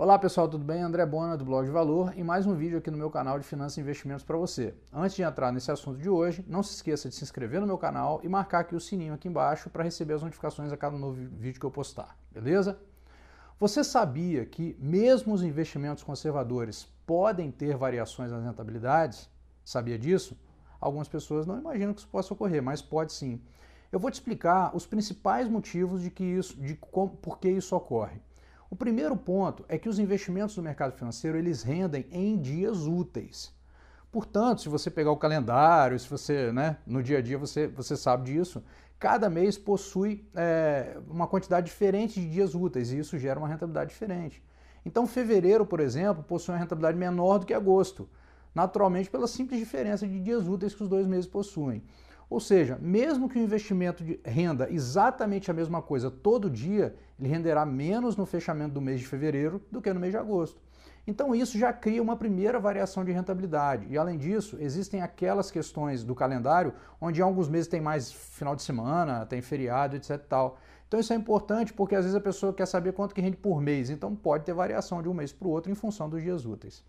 Olá pessoal, tudo bem? André Bona do Blog de Valor e mais um vídeo aqui no meu canal de Finanças e Investimentos para você. Antes de entrar nesse assunto de hoje, não se esqueça de se inscrever no meu canal e marcar aqui o sininho aqui embaixo para receber as notificações a cada novo vídeo que eu postar, beleza? Você sabia que mesmo os investimentos conservadores podem ter variações nas rentabilidades? Sabia disso? Algumas pessoas não imaginam que isso possa ocorrer, mas pode sim. Eu vou te explicar os principais motivos de que isso, de como, por que isso ocorre. O primeiro ponto é que os investimentos no mercado financeiro eles rendem em dias úteis. Portanto, se você pegar o calendário, se você, né, no dia a dia você, você sabe disso, cada mês possui é, uma quantidade diferente de dias úteis e isso gera uma rentabilidade diferente. Então, fevereiro, por exemplo, possui uma rentabilidade menor do que agosto, naturalmente pela simples diferença de dias úteis que os dois meses possuem. Ou seja, mesmo que o investimento renda exatamente a mesma coisa todo dia, ele renderá menos no fechamento do mês de fevereiro do que no mês de agosto. Então isso já cria uma primeira variação de rentabilidade. E além disso, existem aquelas questões do calendário onde alguns meses tem mais final de semana, tem feriado, etc tal. Então isso é importante porque às vezes a pessoa quer saber quanto que rende por mês, então pode ter variação de um mês para o outro em função dos dias úteis.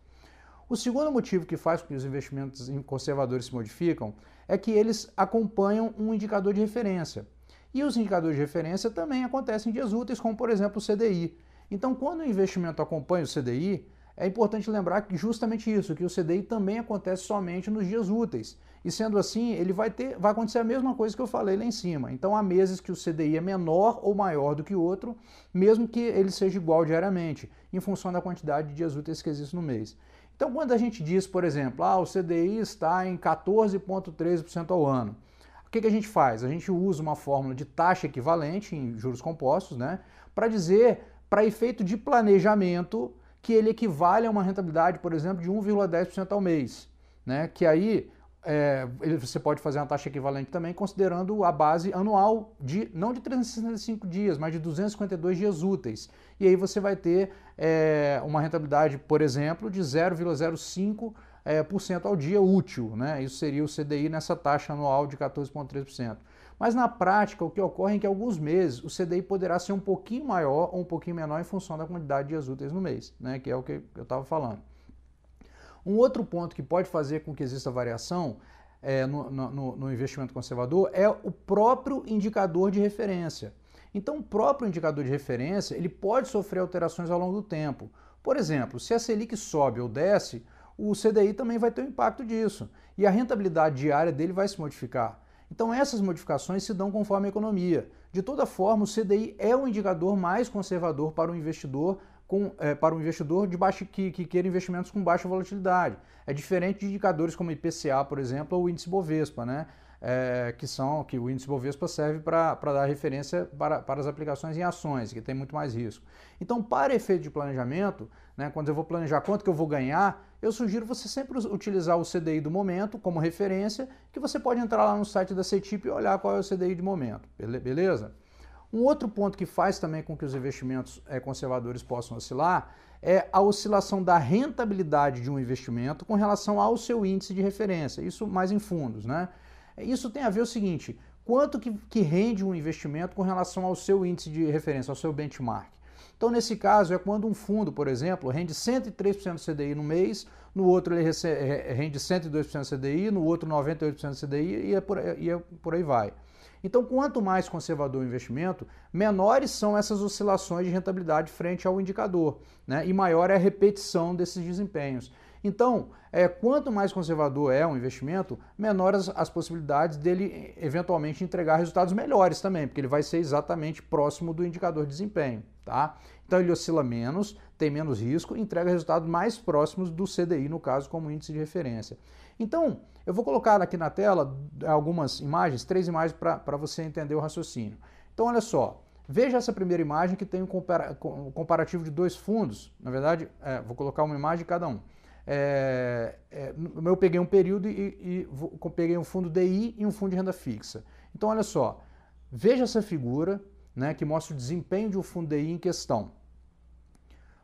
O segundo motivo que faz com que os investimentos conservadores se modificam é que eles acompanham um indicador de referência. E os indicadores de referência também acontecem em dias úteis, como por exemplo o CDI. Então, quando o investimento acompanha o CDI, é importante lembrar justamente isso, que o CDI também acontece somente nos dias úteis. E sendo assim, ele vai ter, vai acontecer a mesma coisa que eu falei lá em cima. Então há meses que o CDI é menor ou maior do que o outro, mesmo que ele seja igual diariamente, em função da quantidade de dias úteis que existe no mês. Então quando a gente diz, por exemplo, ah, o CDI está em 14,13% ao ano, o que, que a gente faz? A gente usa uma fórmula de taxa equivalente em juros compostos, né, para dizer, para efeito de planejamento, que ele equivale a uma rentabilidade, por exemplo, de 1,10% ao mês, né, que aí é, você pode fazer uma taxa equivalente também, considerando a base anual de não de 365 dias, mas de 252 dias úteis. E aí você vai ter é, uma rentabilidade, por exemplo, de 0,05% é, por cento ao dia útil. Né? Isso seria o CDI nessa taxa anual de 14,3%. Mas na prática, o que ocorre é que alguns meses o CDI poderá ser um pouquinho maior ou um pouquinho menor em função da quantidade de dias úteis no mês, né? que é o que eu estava falando. Um outro ponto que pode fazer com que exista variação é, no, no, no investimento conservador é o próprio indicador de referência. Então, o próprio indicador de referência ele pode sofrer alterações ao longo do tempo. Por exemplo, se a Selic sobe ou desce, o CDI também vai ter um impacto disso e a rentabilidade diária dele vai se modificar. Então, essas modificações se dão conforme a economia. De toda forma, o CDI é o indicador mais conservador para o investidor com, é, para o investidor de baixo, que, que queira investimentos com baixa volatilidade. É diferente de indicadores como IPCA, por exemplo, ou o índice Bovespa, né? É, que são que o índice Bovespa serve para dar referência para, para as aplicações em ações, que tem muito mais risco. Então, para efeito de planejamento, né, quando eu vou planejar quanto que eu vou ganhar, eu sugiro você sempre utilizar o CDI do momento como referência, que você pode entrar lá no site da CETIP e olhar qual é o CDI de momento, beleza? Um outro ponto que faz também com que os investimentos eh, conservadores possam oscilar é a oscilação da rentabilidade de um investimento com relação ao seu índice de referência, isso mais em fundos, né? Isso tem a ver o seguinte, quanto que, que rende um investimento com relação ao seu índice de referência, ao seu benchmark. Então, nesse caso, é quando um fundo, por exemplo, rende 103% CDI no mês, no outro ele eh, rende 102% CDI, no outro 98% CDI e, é por, e é por aí vai. Então, quanto mais conservador o investimento, menores são essas oscilações de rentabilidade frente ao indicador, né? E maior é a repetição desses desempenhos. Então, é, quanto mais conservador é um investimento, menores as, as possibilidades dele eh, eventualmente entregar resultados melhores também, porque ele vai ser exatamente próximo do indicador de desempenho, tá? Então ele oscila menos, tem menos risco, entrega resultados mais próximos do CDI, no caso, como índice de referência. Então, eu vou colocar aqui na tela algumas imagens, três imagens para você entender o raciocínio. Então, olha só. Veja essa primeira imagem que tem um comparativo de dois fundos. Na verdade, é, vou colocar uma imagem de cada um. É, é, eu peguei um período e, e peguei um fundo DI e um fundo de renda fixa. Então, olha só. Veja essa figura né, que mostra o desempenho de um fundo DI em questão.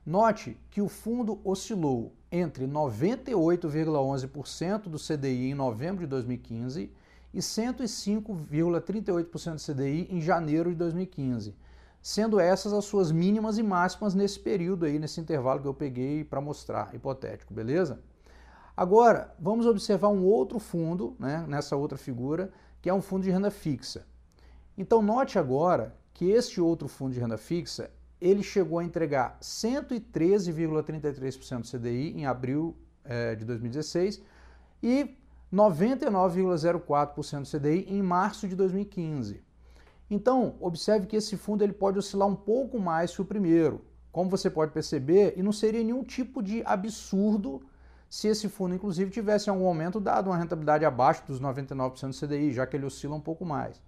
Note que o fundo oscilou entre 98,11% do CDI em novembro de 2015 e 105,38% do CDI em janeiro de 2015, sendo essas as suas mínimas e máximas nesse período aí, nesse intervalo que eu peguei para mostrar, hipotético, beleza? Agora, vamos observar um outro fundo, né, nessa outra figura, que é um fundo de renda fixa. Então, note agora que este outro fundo de renda fixa ele chegou a entregar 113,33% do CDI em abril é, de 2016 e 99,04% do CDI em março de 2015. Então, observe que esse fundo ele pode oscilar um pouco mais que o primeiro. Como você pode perceber, e não seria nenhum tipo de absurdo se esse fundo, inclusive, tivesse algum momento dado uma rentabilidade abaixo dos 99% do CDI, já que ele oscila um pouco mais.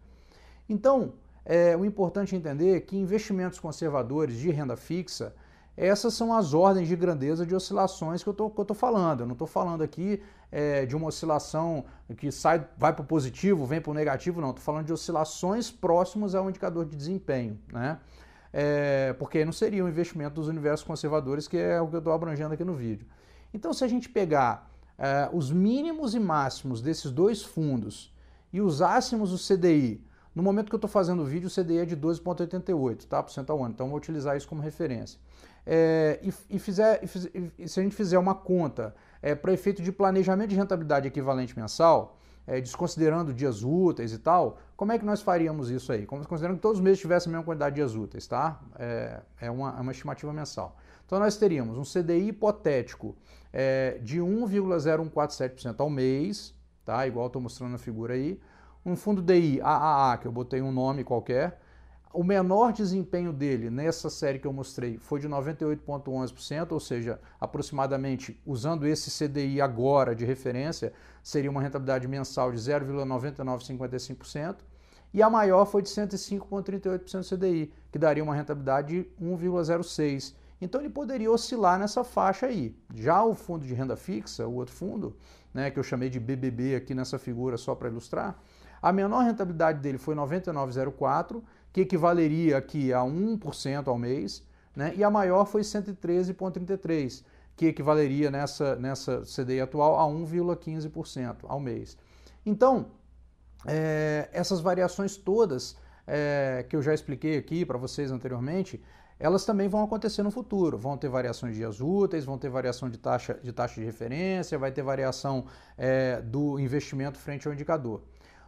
Então, é o importante é entender que investimentos conservadores de renda fixa, essas são as ordens de grandeza de oscilações que eu estou falando. Eu não estou falando aqui é, de uma oscilação que sai, vai para o positivo, vem para o negativo, não. Estou falando de oscilações próximas ao indicador de desempenho, né? É, porque não seria um investimento dos universos conservadores, que é o que eu estou abrangendo aqui no vídeo. Então, se a gente pegar é, os mínimos e máximos desses dois fundos e usássemos o CDI no momento que eu estou fazendo o vídeo, o CDI é de 12,88 tá? por cento ao ano, então vou utilizar isso como referência. É, e, e, fizer, e, e, se a gente fizer uma conta é, para efeito de planejamento de rentabilidade equivalente mensal, é, desconsiderando dias úteis e tal, como é que nós faríamos isso aí? Como, considerando que todos os meses tivessem a mesma quantidade de dias úteis, tá? É, é, uma, é uma estimativa mensal. Então nós teríamos um CDI hipotético é, de 1,0147% ao mês, tá? Igual estou mostrando na figura aí, um fundo DI AAA, que eu botei um nome qualquer, o menor desempenho dele nessa série que eu mostrei foi de 98,11%, ou seja, aproximadamente, usando esse CDI agora de referência, seria uma rentabilidade mensal de 0,9955%, e a maior foi de 105,38% CDI, que daria uma rentabilidade de 1,06%. Então ele poderia oscilar nessa faixa aí. Já o fundo de renda fixa, o outro fundo, né, que eu chamei de BBB aqui nessa figura só para ilustrar, a menor rentabilidade dele foi 99,04, que equivaleria aqui a 1% ao mês, né? e a maior foi 113,33, que equivaleria nessa, nessa CDI atual a 1,15% ao mês. Então, é, essas variações todas é, que eu já expliquei aqui para vocês anteriormente, elas também vão acontecer no futuro. Vão ter variações de dias úteis, vão ter variação de taxa de, taxa de referência, vai ter variação é, do investimento frente ao indicador.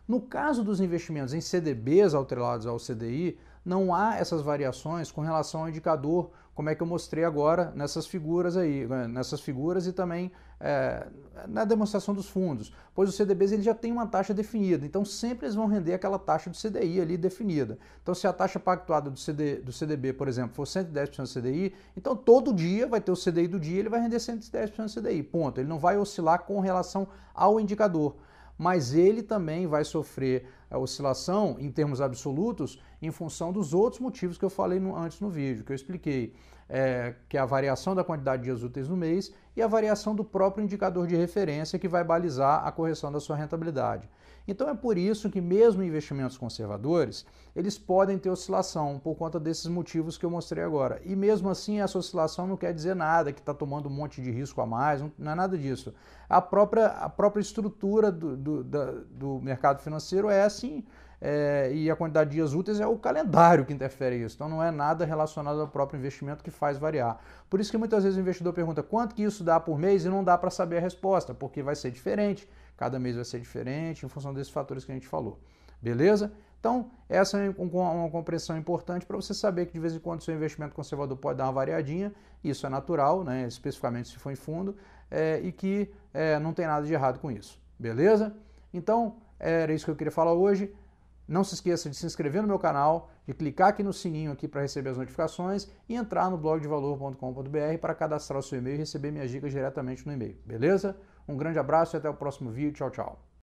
No caso dos investimentos em CDBs alterados ao CDI, não há essas variações com relação ao indicador, como é que eu mostrei agora nessas figuras aí, nessas figuras e também é, na demonstração dos fundos, pois os CDBs ele já tem uma taxa definida, então sempre eles vão render aquela taxa do CDI ali definida. Então se a taxa pactuada do, CD, do CDB, por exemplo, for 110% do CDI, então todo dia vai ter o CDI do dia, ele vai render 110% do CDI, ponto. Ele não vai oscilar com relação ao indicador mas ele também vai sofrer é, oscilação em termos absolutos em função dos outros motivos que eu falei no, antes no vídeo, que eu expliquei, é, que é a variação da quantidade de dias úteis no mês e a variação do próprio indicador de referência que vai balizar a correção da sua rentabilidade. Então é por isso que mesmo investimentos conservadores, eles podem ter oscilação por conta desses motivos que eu mostrei agora. E mesmo assim essa oscilação não quer dizer nada, que está tomando um monte de risco a mais, não é nada disso. A própria, a própria estrutura do, do, da, do mercado financeiro é assim, é, e a quantidade de dias úteis é o calendário que interfere isso. Então não é nada relacionado ao próprio investimento que faz variar. Por isso que muitas vezes o investidor pergunta quanto que isso dá por mês e não dá para saber a resposta, porque vai ser diferente, cada mês vai ser diferente em função desses fatores que a gente falou. Beleza? Então, essa é uma compreensão importante para você saber que de vez em quando seu investimento conservador pode dar uma variadinha, isso é natural, né? especificamente se for em fundo, é, e que é, não tem nada de errado com isso. Beleza? Então, era isso que eu queria falar hoje. Não se esqueça de se inscrever no meu canal, de clicar aqui no sininho aqui para receber as notificações e entrar no blog de valor.com.br para cadastrar o seu e-mail e receber minhas dicas diretamente no e-mail, beleza? Um grande abraço e até o próximo vídeo. Tchau, tchau.